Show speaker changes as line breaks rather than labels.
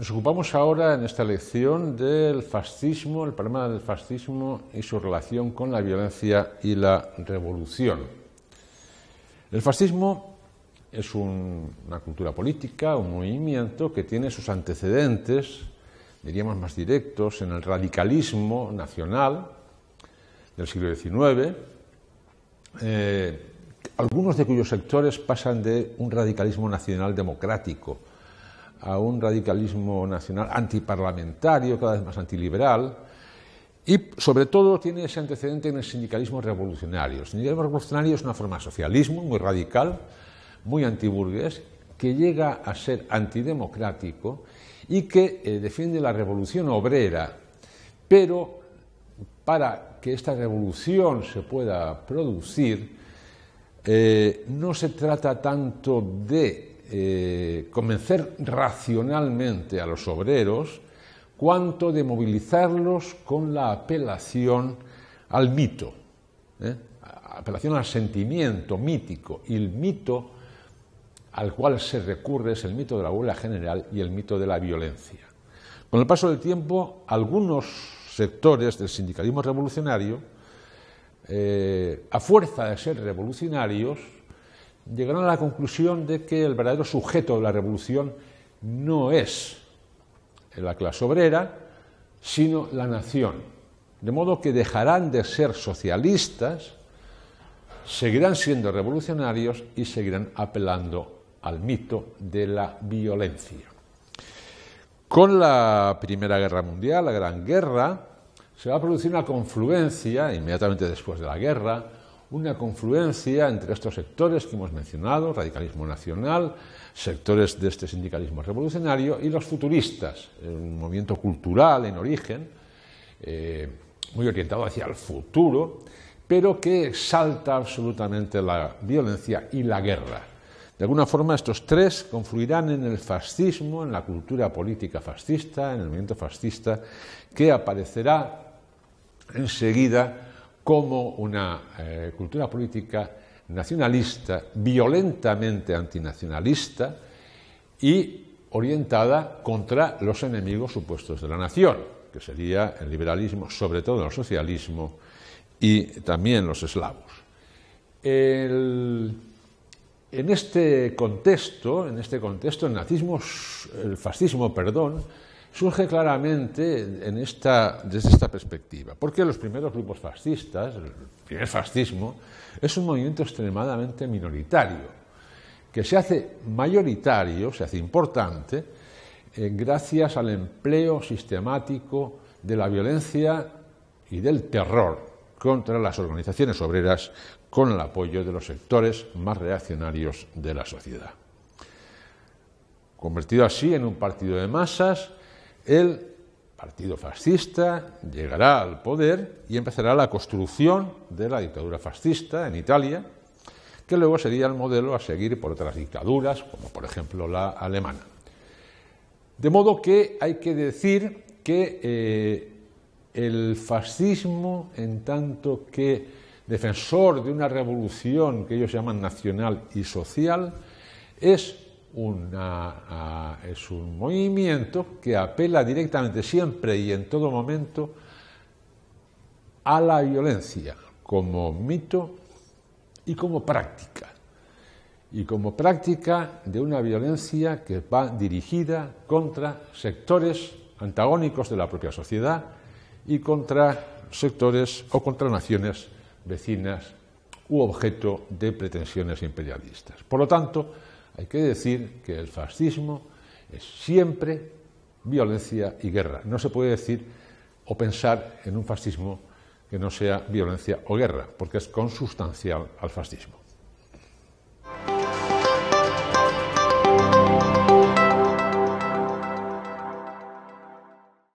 Nos ocupamos ahora en esta lección del fascismo, el problema del fascismo y su relación con la violencia y la revolución. El fascismo es una cultura política, un movimiento que tiene sus antecedentes, diríamos más directos, en el radicalismo nacional del siglo XIX, eh, algunos de cuyos sectores pasan de un radicalismo nacional democrático, a un radicalismo nacional antiparlamentario, cada vez más antiliberal, y sobre todo tiene ese antecedente en el sindicalismo revolucionario. El sindicalismo revolucionario es una forma de socialismo muy radical, muy antiburgués, que llega a ser antidemocrático y que eh, defiende la revolución obrera, pero para que esta revolución se pueda producir, eh, no se trata tanto de eh, convencer racionalmente a los obreros cuanto de movilizarlos con la apelación al mito, ¿eh? apelación al sentimiento mítico y el mito al cual se recurre es el mito de la huelga general y el mito de la violencia. Con el paso del tiempo, algunos sectores del sindicalismo revolucionario, eh, a fuerza de ser revolucionarios, llegaron a la conclusión de que el verdadero sujeto de la revolución no es la clase obrera, sino la nación. De modo que dejarán de ser socialistas, seguirán siendo revolucionarios y seguirán apelando al mito de la violencia. Con la Primera Guerra Mundial, la Gran Guerra, se va a producir una confluencia, inmediatamente después de la guerra, una confluencia entre estos sectores que hemos mencionado, radicalismo nacional, sectores de este sindicalismo revolucionario y los futuristas, un movimiento cultural en origen, eh, muy orientado hacia el futuro, pero que exalta absolutamente la violencia y la guerra. De alguna forma estos tres confluirán en el fascismo, en la cultura política fascista, en el movimiento fascista, que aparecerá enseguida como una eh, cultura política nacionalista, violentamente antinacionalista y orientada contra los enemigos supuestos de la nación, que sería el liberalismo, sobre todo el socialismo y también los eslavos. en este contexto, en este contexto, el nazismo, el fascismo, perdón, surge claramente desde esta perspectiva, porque los primeros grupos fascistas, el primer fascismo, es un movimiento extremadamente minoritario, que se hace mayoritario, se hace importante, eh, gracias al empleo sistemático de la violencia y del terror contra las organizaciones obreras con el apoyo de los sectores más reaccionarios de la sociedad. Convertido así en un partido de masas, el partido fascista llegará al poder y empezará la construcción de la dictadura fascista en Italia, que luego sería el modelo a seguir por otras dictaduras, como por ejemplo la alemana. De modo que hay que decir que eh, el fascismo, en tanto que defensor de una revolución que ellos llaman nacional y social, es es un movimiento que apela directamente siempre y en todo momento a la violencia como mito y como práctica. Y como práctica de una violencia que va dirigida contra sectores antagónicos de la propia sociedad y contra sectores o contra naciones vecinas u objeto de pretensiones imperialistas. Por lo tanto, hay que decir que el fascismo es siempre violencia y guerra. No se puede decir o pensar en un fascismo que no sea violencia o guerra, porque es consustancial al fascismo.